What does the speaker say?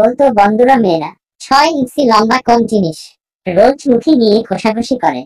বলতো বন্ধুরা মেয়েরা ছয় ইঞ্চি লম্বা কোন জিনিস রোজ মুখে নিয়ে ঘোষাঘষি করে